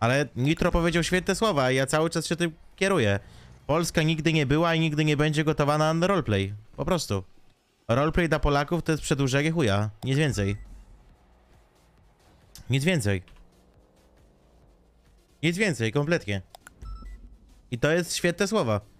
Ale Nitro powiedział świetne słowa, i ja cały czas się tym kieruję. Polska nigdy nie była i nigdy nie będzie gotowana na roleplay. Po prostu. Roleplay dla Polaków to jest przedłużenie chuja. Nic więcej. Nic więcej. Nic więcej, kompletnie. I to jest świetne słowa.